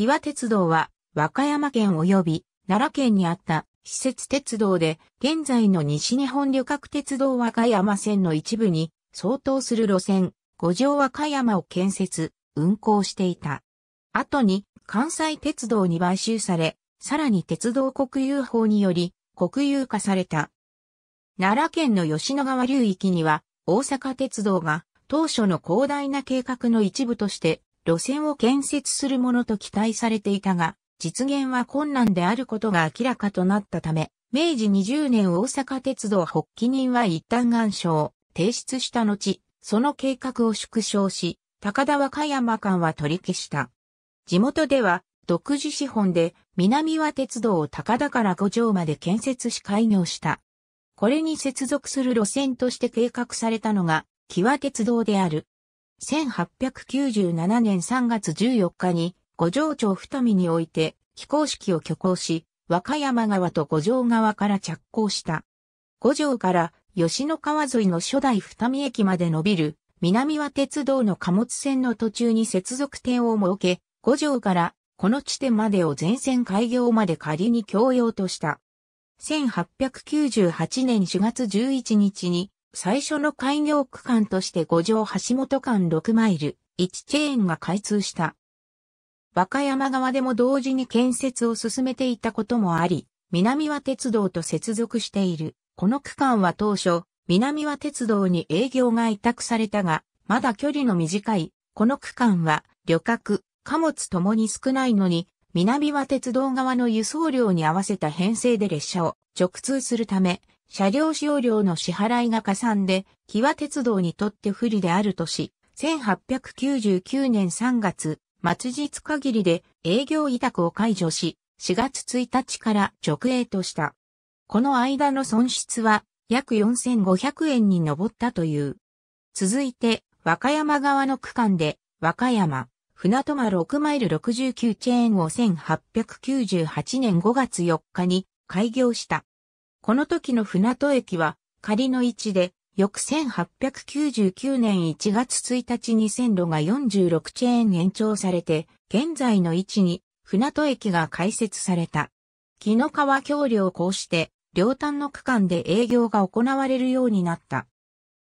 日和鉄道は、和歌山県及び奈良県にあった施設鉄道で、現在の西日本旅客鉄道和歌山線の一部に相当する路線、五条和歌山を建設、運行していた。後に関西鉄道に買収され、さらに鉄道国有法により国有化された。奈良県の吉野川流域には大阪鉄道が当初の広大な計画の一部として路線を建設するものと期待されていたが、実現は困難であることが明らかとなったため、明治20年大阪鉄道発起人は一旦願書を提出した後、その計画を縮小し、高田和歌山間は取り消した。地元では、独自資本で南和鉄道を高田から五条まで建設し開業した。これに接続する路線として計画されたのが、木和鉄道である。1897年3月14日に五条町二見において起工式を挙行し、和歌山川と五条川から着工した。五条から吉野川沿いの初代二見駅まで伸びる南は鉄道の貨物船の途中に接続点を設け、五条からこの地点までを全線開業まで仮に共用とした。1898年4月11日に最初の開業区間として五条橋本間6マイル、1チェーンが開通した。和歌山側でも同時に建設を進めていたこともあり、南和鉄道と接続している。この区間は当初、南和鉄道に営業が委託されたが、まだ距離の短い、この区間は、旅客、貨物ともに少ないのに、南和鉄道側の輸送量に合わせた編成で列車を直通するため、車両使用料の支払いが加算で、際鉄道にとって不利であるとし、1899年3月、末日限りで営業委託を解除し、4月1日から直営とした。この間の損失は約4500円に上ったという。続いて、和歌山側の区間で、和歌山、船戸間6マイル69チェーンを1898年5月4日に開業した。この時の船戸駅は仮の位置で、翌1899年1月1日に線路が46チェーン延長されて、現在の位置に船戸駅が開設された。木の川橋梁をこうして、両端の区間で営業が行われるようになった。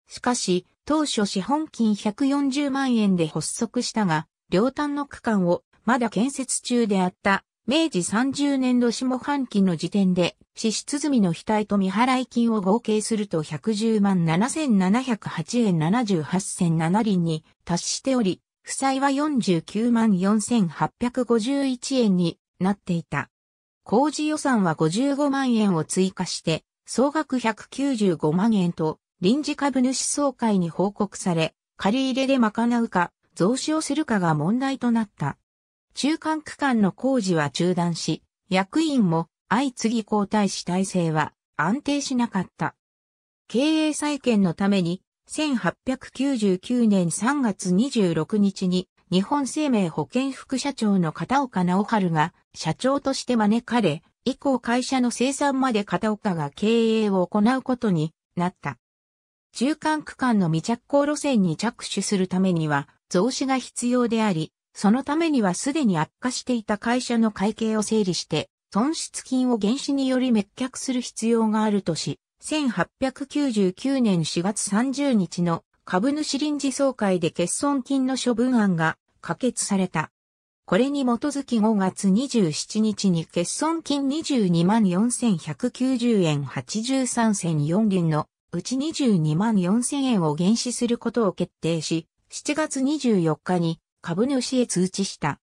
しかし、当初資本金140万円で発足したが、両端の区間をまだ建設中であった明治30年度下半期の時点で支出済みの額と未払い金を合計すると110万7708円78銭7厘に達しており、負債は49万4851円になっていた。工事予算は55万円を追加して、総額195万円と臨時株主総会に報告され、借り入れで賄うか、増資をするかが問題となった。中間区間の工事は中断し、役員も相次ぎ交代し体制は安定しなかった。経営再建のために、1899年3月26日に日本生命保険副社長の片岡直春が社長として招かれ、以降会社の生産まで片岡が経営を行うことになった。中間区間の未着工路線に着手するためには増資が必要であり、そのためにはすでに悪化していた会社の会計を整理して損失金を原資により滅却する必要があるとし、1899年4月30日の株主臨時総会で欠損金の処分案が可決された。これに基づき5月27日に欠損金22万4190円83銭4輪のうち22万4000円を原資することを決定し、7月24日に株主へ通知した。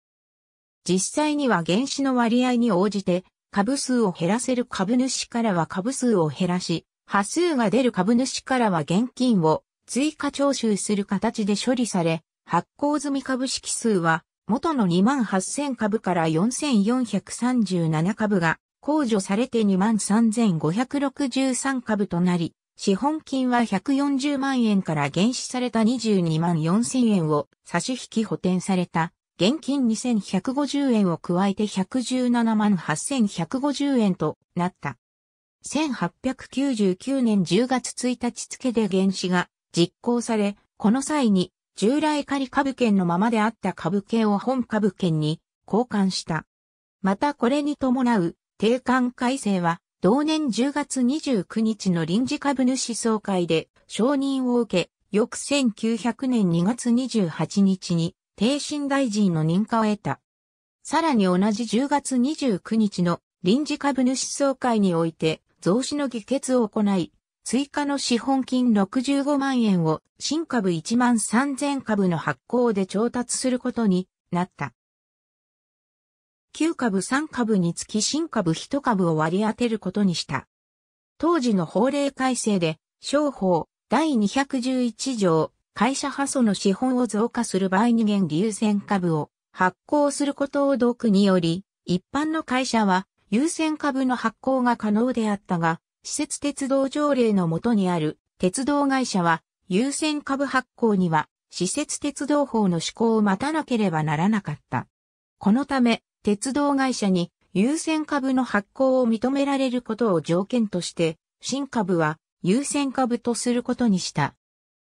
実際には原資の割合に応じて、株数を減らせる株主からは株数を減らし、波数が出る株主からは現金を追加徴収する形で処理され、発行済み株式数は元の28,000株から4,437株が控除されて23,563株となり、資本金は140万円から減資された22万4,000円を差し引き補填された現金2150円を加えて117万8150円となった。1899年10月1日付で原資が実行され、この際に従来仮株券のままであった株券を本株券に交換した。またこれに伴う定款改正は同年10月29日の臨時株主総会で承認を受け、翌1900年2月28日に帝進大臣の認可を得た。さらに同じ10月29日の臨時株主総会において、増資の議決を行い、追加の資本金65万円を新株1万3000株の発行で調達することになった。9株3株につき新株1株を割り当てることにした。当時の法令改正で、商法第211条会社派損の資本を増加する場合に現優先株を発行することを同区により、一般の会社は優先株の発行が可能であったが、施設鉄道条例のもとにある鉄道会社は優先株発行には施設鉄道法の施行を待たなければならなかった。このため、鉄道会社に優先株の発行を認められることを条件として、新株は優先株とすることにした。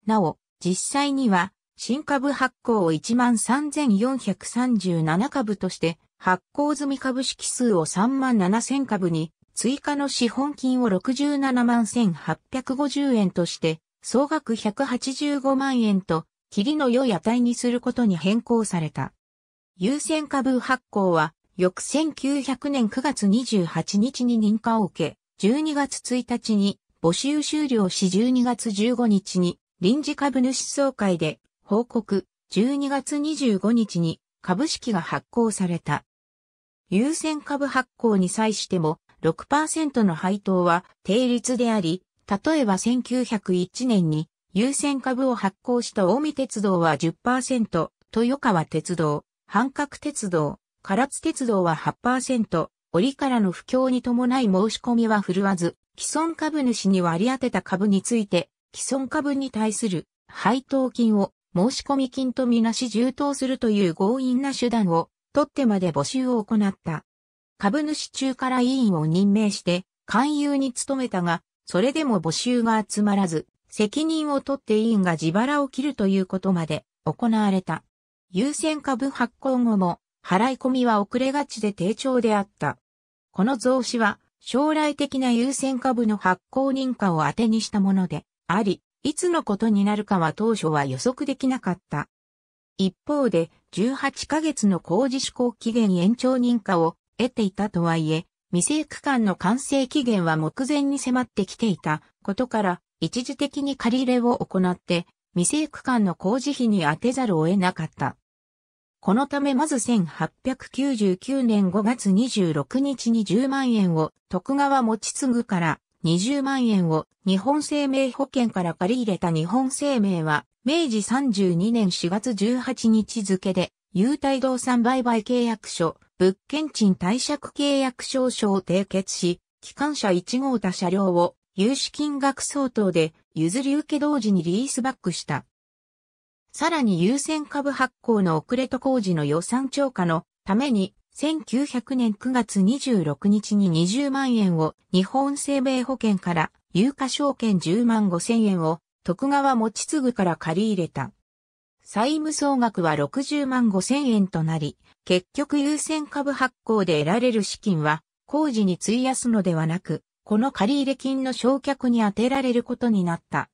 なお、実際には、新株発行を13,437株として、発行済み株式数を37,000株に、追加の資本金を671,850円として、総額185万円と、霧の良い値にすることに変更された。優先株発行は、翌1900年9月28日に認可を受け、12月1日に募集終了し12月15日に臨時株主総会で報告12月25日に株式が発行された。優先株発行に際しても6%の配当は定率であり、例えば1901年に優先株を発行した近江鉄道は10%、豊川鉄道、半角鉄道、唐津鉄道は8%、折からの不況に伴い申し込みは振るわず、既存株主に割り当てた株について既存株に対する配当金を申込金とみなし充当するという強引な手段を取ってまで募集を行った。株主中から委員を任命して、勧誘に努めたが、それでも募集が集まらず、責任を取って委員が自腹を切るということまで行われた。優先株発行後も、払い込みは遅れがちで低調であった。この増資は、将来的な優先株の発行認可を当てにしたもので、あり、いつのことになるかは当初は予測できなかった。一方で、18ヶ月の工事施行期限延長認可を得ていたとはいえ、未成区間の完成期限は目前に迫ってきていたことから、一時的に借り入れを行って、未成区間の工事費に当てざるを得なかった。このためまず1899年5月26日に10万円を徳川持ち継ぐから20万円を日本生命保険から借り入れた日本生命は、明治32年4月18日付で、優待動産売買契約書、物件賃貸借契約証書を締結し、機関車1号他車両を融資金額相当で譲り受け同時にリースバックした。さらに優先株発行の遅れと工事の予算超過のために1900年9月26日に20万円を日本生命保険から有価証券10万5千円を徳川持ち継ぐから借り入れた。債務総額は60万5千円となり、結局優先株発行で得られる資金は工事に費やすのではなく、この借入金の焼却に充てられることになった。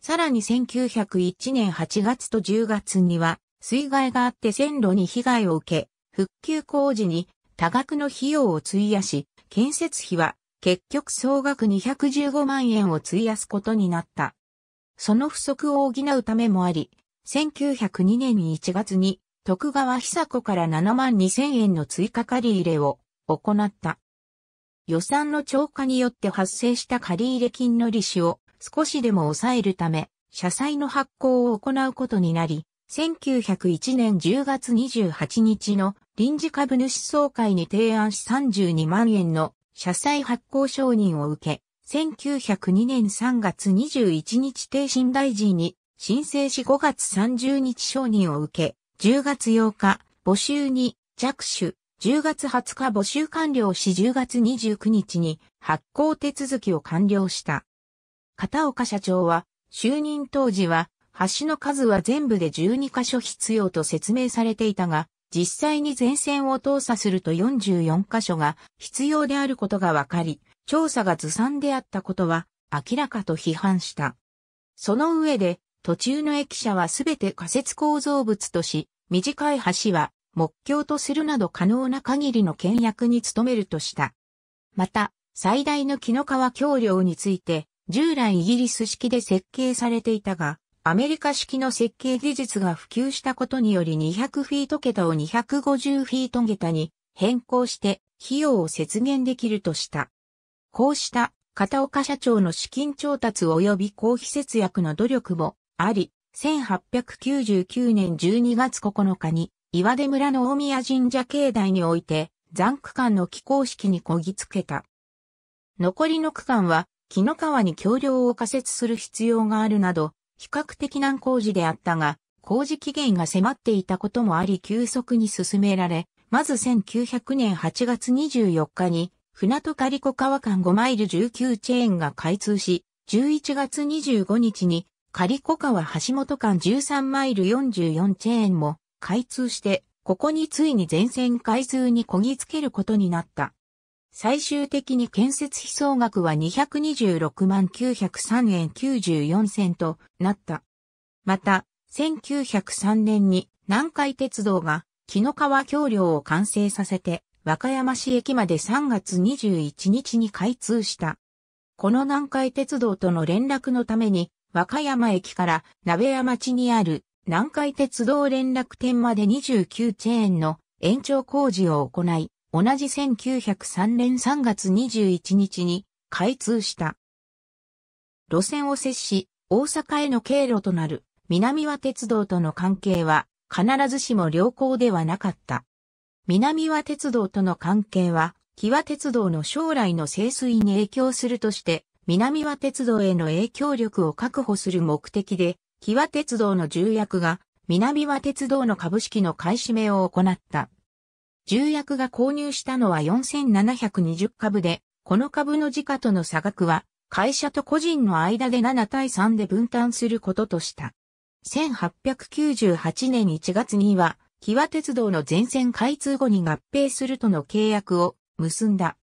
さらに1901年8月と10月には水害があって線路に被害を受け、復旧工事に多額の費用を費やし、建設費は結局総額215万円を費やすことになった。その不足を補うためもあり、1902年に1月に徳川久子から7万2000円の追加借り入れを行った。予算の超過によって発生した借入金の利子を少しでも抑えるため、社債の発行を行うことになり、1901年10月28日の臨時株主総会に提案し32万円の社債発行承認を受け、1902年3月21日定審大臣に申請し5月30日承認を受け、10月8日募集に着手、10月20日募集完了し10月29日に発行手続きを完了した。片岡社長は就任当時は橋の数は全部で12箇所必要と説明されていたが、実際に前線を投査すると44箇所が必要であることが分かり、調査がずさんであったことは明らかと批判した。その上で、途中の駅舎はすべて仮設構造物とし、短い橋は目標とするなど可能な限りの倹約に努めるとした。また、最大の木の川橋梁について、従来イギリス式で設計されていたが、アメリカ式の設計技術が普及したことにより200フィート桁を250フィート桁に変更して費用を節減できるとした。こうした片岡社長の資金調達及び公費節約の努力もあり、1899年12月9日に岩出村の大宮神社境内において残区間の起工式にこぎつけた。残りの区間は、木の川に橋梁を仮設する必要があるなど、比較的難工事であったが、工事期限が迫っていたこともあり急速に進められ、まず1900年8月24日に、船戸カリコ川間5マイル19チェーンが開通し、11月25日に、カリコ川橋本間13マイル44チェーンも開通して、ここについに全線開通にこぎつけることになった。最終的に建設費総額は226万903円94銭となった。また、1903年に南海鉄道が木の川橋梁を完成させて、和歌山市駅まで3月21日に開通した。この南海鉄道との連絡のために、和歌山駅から鍋屋町にある南海鉄道連絡店まで29チェーンの延長工事を行い、同じ1903年3月21日に開通した。路線を接し、大阪への経路となる南和鉄道との関係は必ずしも良好ではなかった。南和鉄道との関係は、木和鉄道の将来の清水に影響するとして、南和鉄道への影響力を確保する目的で、木和鉄道の重役が南和鉄道の株式の買い占めを行った。重役が購入したのは4720株で、この株の時価との差額は、会社と個人の間で7対3で分担することとした。1898年1月には、キワ鉄道の全線開通後に合併するとの契約を結んだ。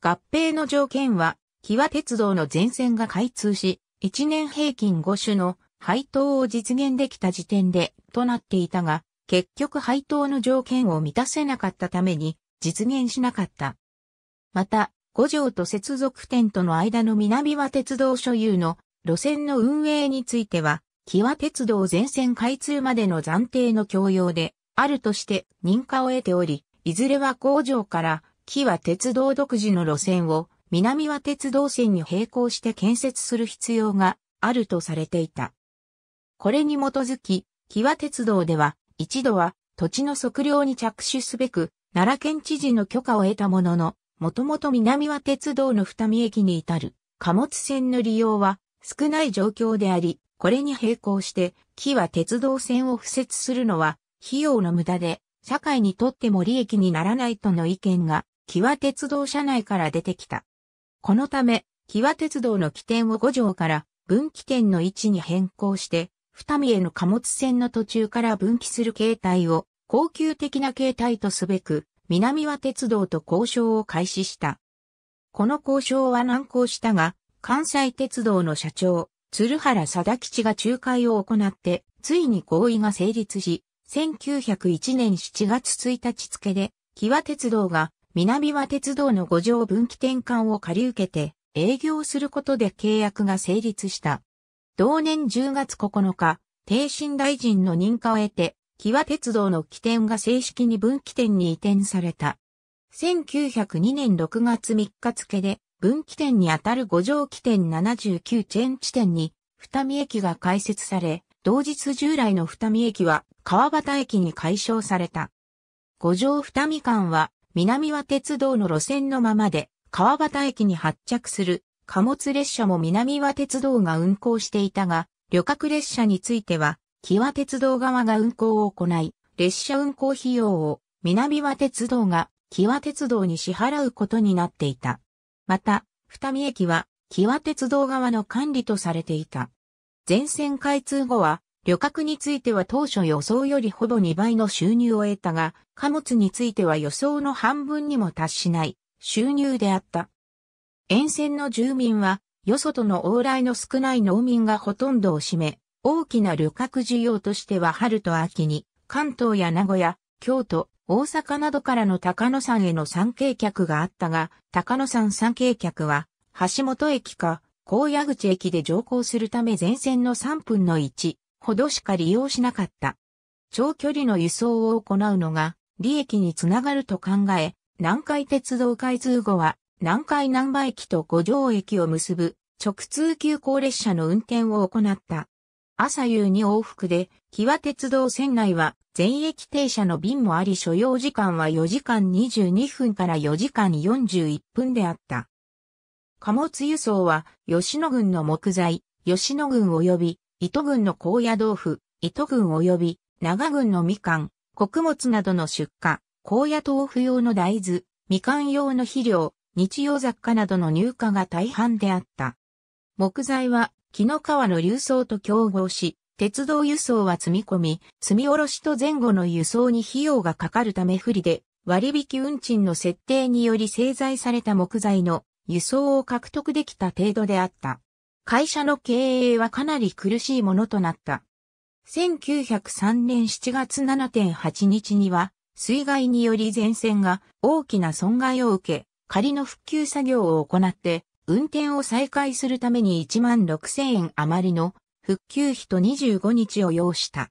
合併の条件は、キワ鉄道の全線が開通し、1年平均5種の配当を実現できた時点でとなっていたが、結局配当の条件を満たせなかったために実現しなかった。また、五条と接続点との間の南は鉄道所有の路線の運営については、木和鉄道全線開通までの暫定の共用で、あるとして認可を得ており、いずれは工場から木和鉄道独自の路線を南和鉄道線に並行して建設する必要があるとされていた。これに基づき、木和鉄道では一度は土地の測量に着手すべく、奈良県知事の許可を得たものの、もともと南は鉄道の二見駅に至る貨物船の利用は少ない状況であり、これに並行して、木は鉄道線を敷設するのは費用の無駄で、社会にとっても利益にならないとの意見が、木は鉄道社内から出てきた。このため、木は鉄道の起点を5条から分岐点の位置に変更して、二見への貨物船の途中から分岐する形態を高級的な形態とすべく、南は鉄道と交渉を開始した。この交渉は難航したが、関西鉄道の社長、鶴原貞吉が仲介を行って、ついに合意が成立し、1901年7月1日付で、木和鉄道が南和鉄道の五条分岐転換を借り受けて営業することで契約が成立した。同年10月9日、帝進大臣の認可を得て、木和鉄道の起点が正式に分岐点に移転された。1902年6月3日付で、分岐点にあたる五条起点79チェーン地点に、二見駅が開設され、同日従来の二見駅は川端駅に解消された。五条二見間は南和鉄道の路線のままで川端駅に発着する貨物列車も南和鉄道が運行していたが、旅客列車については、木和鉄道側が運行を行い、列車運行費用を南和鉄道が木和鉄道に支払うことになっていた。また、二見駅は木和鉄道側の管理とされていた。全線開通後は、旅客については当初予想よりほぼ2倍の収入を得たが、貨物については予想の半分にも達しない収入であった。沿線の住民は、よそとの往来の少ない農民がほとんどを占め、大きな旅客需要としては春と秋に、関東や名古屋、京都、大阪などからの高野山への参詣客があったが、高野山参詣客は、橋本駅か、高野口駅で乗降するため前線の3分の1ほどしか利用しなかった。長距離の輸送を行うのが利益につながると考え、南海鉄道開通後は南海南波駅と五条駅を結ぶ直通急行列車の運転を行った。朝夕に往復で、木和鉄道線内は全駅停車の便もあり所要時間は4時間22分から4時間41分であった。貨物輸送は吉野郡の木材、吉野郡及び糸郡の高野豆腐、糸郡及び長郡のみかん、穀物などの出荷、高野豆腐用の大豆、みかん用の肥料、日用雑貨などの入荷が大半であった。木材は木の川の流送と競合し、鉄道輸送は積み込み、積み下ろしと前後の輸送に費用がかかるため不利で、割引運賃の設定により製材された木材の輸送を獲得できた程度であった。会社の経営はかなり苦しいものとなった。1903年7月7.8日には、水害により前線が大きな損害を受け、仮の復旧作業を行って、運転を再開するために1万6000円余りの復旧費と25日を要した。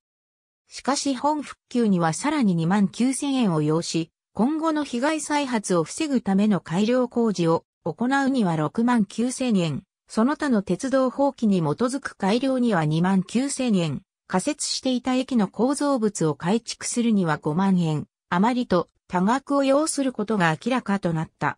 しかし本復旧にはさらに2万9000円を要し、今後の被害再発を防ぐための改良工事を行うには6万9000円、その他の鉄道法規に基づく改良には2万9000円、仮設していた駅の構造物を改築するには5万円余りと多額を要することが明らかとなった。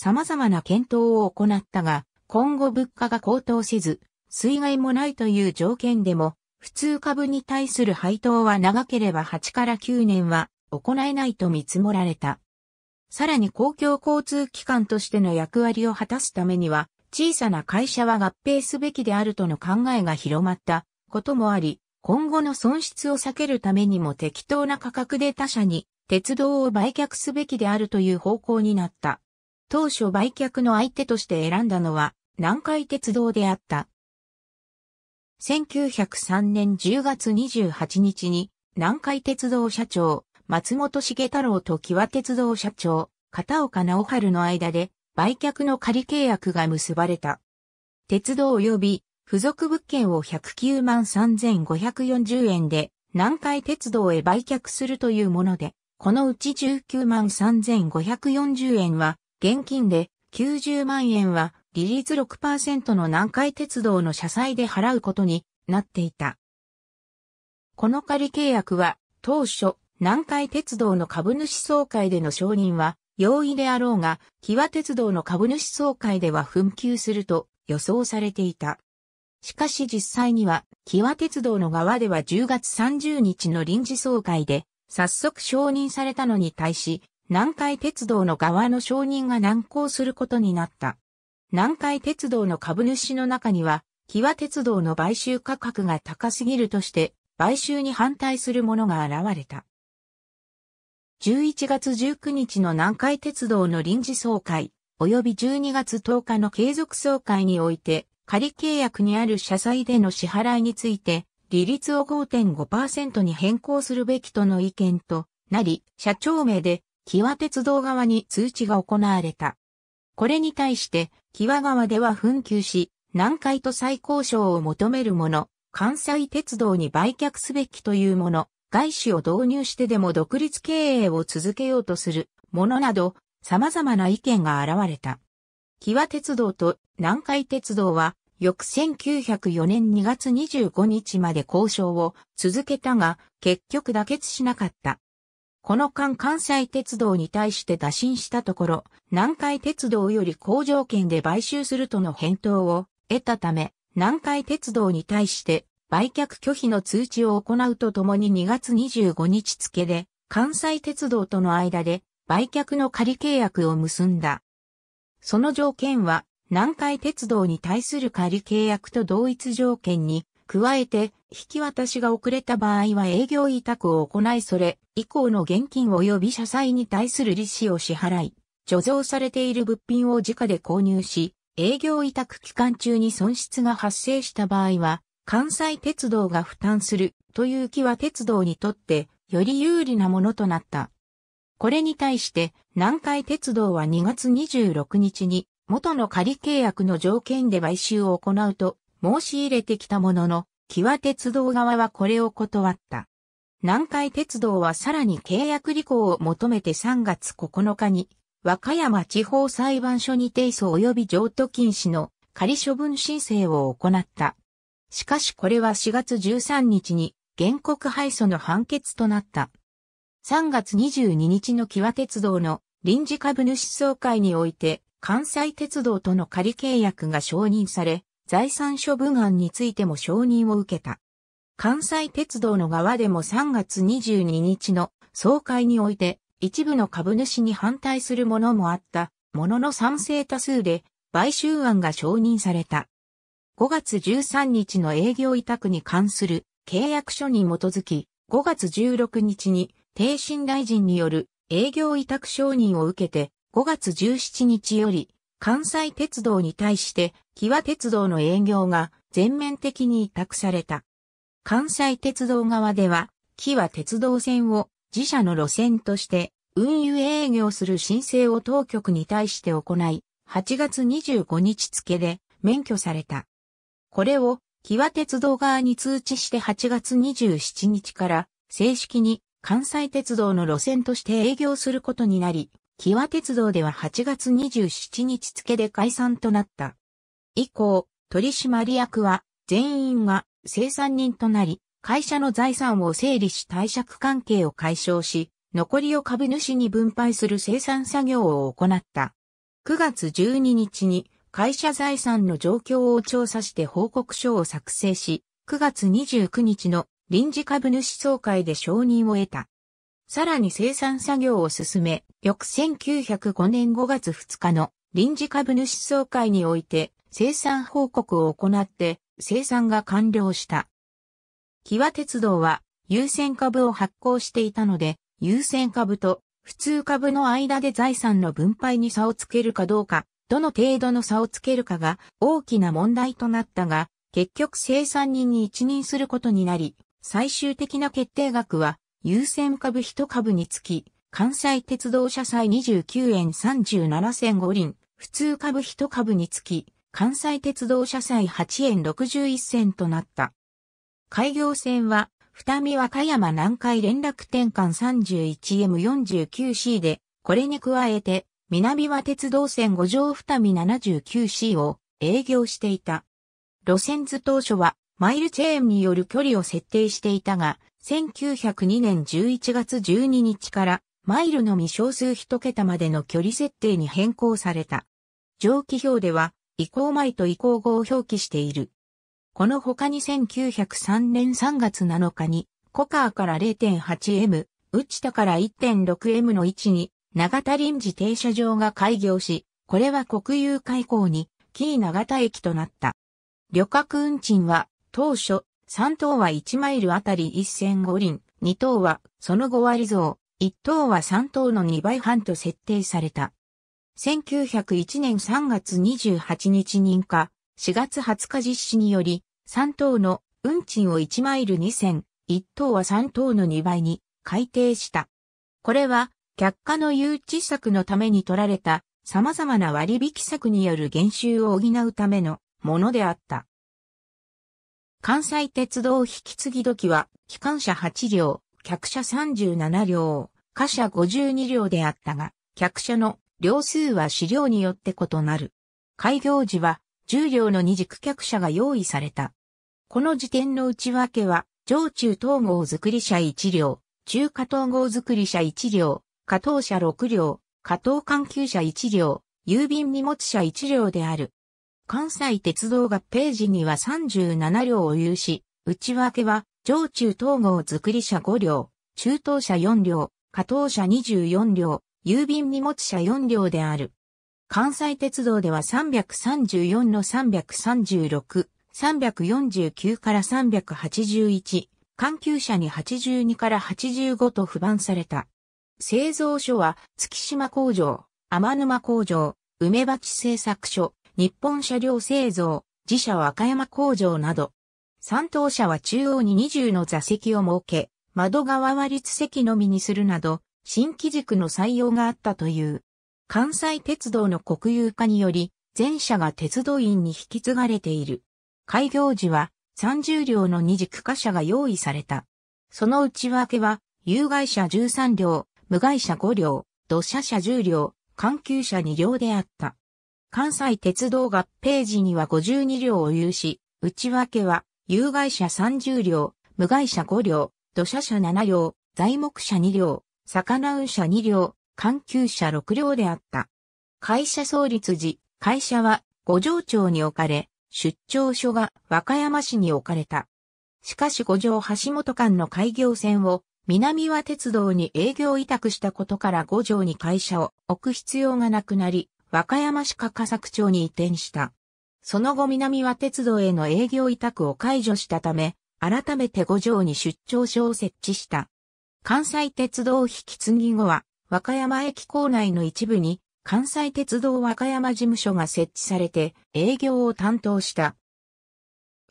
様々な検討を行ったが、今後物価が高騰せず、水害もないという条件でも、普通株に対する配当は長ければ8から9年は行えないと見積もられた。さらに公共交通機関としての役割を果たすためには、小さな会社は合併すべきであるとの考えが広まったこともあり、今後の損失を避けるためにも適当な価格で他社に鉄道を売却すべきであるという方向になった。当初売却の相手として選んだのは南海鉄道であった。1903年10月28日に南海鉄道社長、松本茂太郎と木和鉄道社長、片岡直春の間で売却の仮契約が結ばれた。鉄道及び付属物件を109万3540円で南海鉄道へ売却するというもので、このうち19万3540円は現金で90万円は利率6%の南海鉄道の社債で払うことになっていた。この仮契約は当初南海鉄道の株主総会での承認は容易であろうが、キワ鉄道の株主総会では紛糾すると予想されていた。しかし実際には、キワ鉄道の側では10月30日の臨時総会で、早速承認されたのに対し、南海鉄道の側の承認が難航することになった。南海鉄道の株主の中には、キワ鉄道の買収価格が高すぎるとして、買収に反対する者が現れた。11月19日の南海鉄道の臨時総会、及び12月10日の継続総会において、仮契約にある社債での支払いについて、利率を5.5%に変更するべきとの意見となり、社長名でキワ鉄道側に通知が行われた。これに対して、キワでは紛糾し、南海と再交渉を求める者、関西鉄道に売却すべきという者、外資を導入してでも独立経営を続けようとする者など、様々な意見が現れた。キワ鉄道と南海鉄道は、翌1904年2月25日まで交渉を続けたが、結局妥結しなかった。この間関西鉄道に対して打診したところ、南海鉄道より好条件で買収するとの返答を得たため、南海鉄道に対して売却拒否の通知を行うとともに2月25日付で、関西鉄道との間で売却の仮契約を結んだ。その条件は、南海鉄道に対する仮契約と同一条件に加えて、引き渡しが遅れた場合は営業委託を行いそれ以降の現金及び社債に対する利子を支払い、貯蔵されている物品を直で購入し、営業委託期間中に損失が発生した場合は、関西鉄道が負担するという気は鉄道にとってより有利なものとなった。これに対して南海鉄道は2月26日に元の仮契約の条件で買収を行うと申し入れてきたものの、際鉄道側はこれを断った。南海鉄道はさらに契約履行を求めて3月9日に、和歌山地方裁判所に提訴及び譲渡禁止の仮処分申請を行った。しかしこれは4月13日に原告敗訴の判決となった。3月22日の際鉄道の臨時株主総会において関西鉄道との仮契約が承認され、財産処分案についても承認を受けた。関西鉄道の側でも3月22日の総会において一部の株主に反対するものもあったものの賛成多数で買収案が承認された。5月13日の営業委託に関する契約書に基づき5月16日に低信大臣による営業委託承認を受けて5月17日より関西鉄道に対して、キワ鉄道の営業が全面的に委託された。関西鉄道側では、キワ鉄道線を自社の路線として運輸営業する申請を当局に対して行い、8月25日付で免許された。これを、キワ鉄道側に通知して8月27日から正式に関西鉄道の路線として営業することになり、キワ鉄道では8月27日付で解散となった。以降、取締役は全員が生産人となり、会社の財産を整理し退借関係を解消し、残りを株主に分配する生産作業を行った。9月12日に会社財産の状況を調査して報告書を作成し、9月29日の臨時株主総会で承認を得た。さらに生産作業を進め、翌1905年5月2日の臨時株主総会において生産報告を行って生産が完了した。キワ鉄道は優先株を発行していたので、優先株と普通株の間で財産の分配に差をつけるかどうか、どの程度の差をつけるかが大きな問題となったが、結局生産人に一任することになり、最終的な決定額は優先株一株につき、関西鉄道社債29円37銭五輪、普通株一株につき、関西鉄道社債8円61銭となった。開業線は、二見和歌山南海連絡転換 31M49C で、これに加えて、南和鉄道線五条二見 79C を営業していた。路線図当初は、マイルチェーンによる距離を設定していたが、1902年11月12日からマイルのみ少数一桁までの距離設定に変更された。上記表では移行前と移行後を表記している。この他に1903年3月7日にコカーから 0.8M、内田から 1.6M の位置に長田臨時停車場が開業し、これは国有開港に、紀伊長田駅となった。旅客運賃は当初3等は1マイルあたり1005輪、2等はその5割増、1等は3等の2倍半と設定された。1901年3月28日認可、4月20日実施により、3等の運賃を1マイル2千、1等は3等の2倍に改定した。これは、却下の誘致策のために取られた様々な割引策による減収を補うためのものであった。関西鉄道引き継ぎ時は、機関車8両、客車37両、貨車52両であったが、客車の両数は資料によって異なる。開業時は10両の二軸客車が用意された。この時点の内訳は、上中統合作り車1両、中華統合作り車1両、加藤車6両、加藤環球車1両、郵便荷物車1両である。関西鉄道合併時には37両を有し、内訳は、上中統合作り車5両、中等車4両、加藤車24両、郵便荷物車4両である。関西鉄道では334の336、349から381、関急車に82から85と不番された。製造所は月島工場、天沼工場、梅鉢製作所、日本車両製造、自社和歌山工場など。三等車は中央に20の座席を設け、窓側は立席のみにするなど、新機軸の採用があったという。関西鉄道の国有化により、全車が鉄道員に引き継がれている。開業時は30両の二軸貨車が用意された。その内訳は、有害車13両、無害車5両、土砂車10両、環球車2両であった。関西鉄道合併時には52両を有し、内訳は、有害者30両、無害者5両、土砂車7両、材木車2両、魚運車2両、環球車6両であった。会社創立時、会社は五条町に置かれ、出張所が和歌山市に置かれた。しかし五条橋本間の開業線を南和鉄道に営業委託したことから五条に会社を置く必要がなくなり、和歌山市加賀作町に移転した。その後南は鉄道への営業委託を解除したため、改めて五条に出張所を設置した。関西鉄道引き継ぎ後は、和歌山駅構内の一部に、関西鉄道和歌山事務所が設置されて、営業を担当した。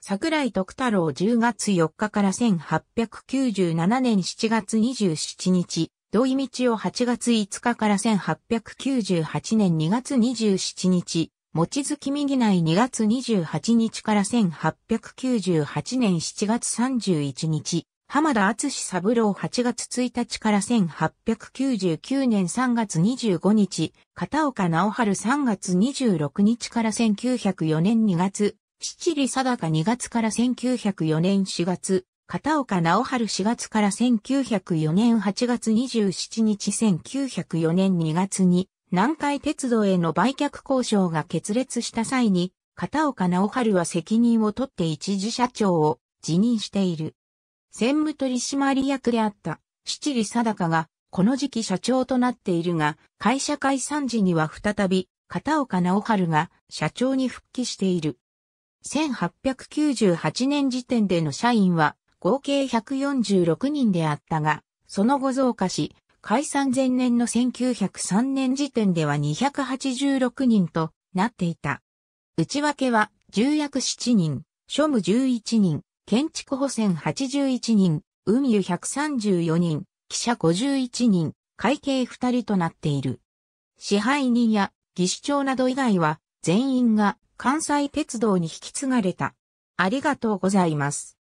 桜井徳太郎10月4日から1897年7月27日、土井道を8月5日から1898年2月27日、望月右内2月28日から1898年7月31日、浜田厚三郎8月1日から1899年3月25日、片岡直春3月26日から1904年2月、七里貞香2月から1904年4月、片岡直春4月から1904年8月27日1904年2月に南海鉄道への売却交渉が決裂した際に、片岡直春は責任を取って一時社長を辞任している。専務取締役であった七里貞がこの時期社長となっているが、会社解散時には再び片岡直春が社長に復帰している。1898年時点での社員は合計146人であったが、その後増加し、解散前年の1903年時点では286人となっていた。内訳は、重役7人、庶務11人、建築保線81人、運輸134人、記者51人、会計2人となっている。支配人や技師長など以外は全員が関西鉄道に引き継がれた。ありがとうございます。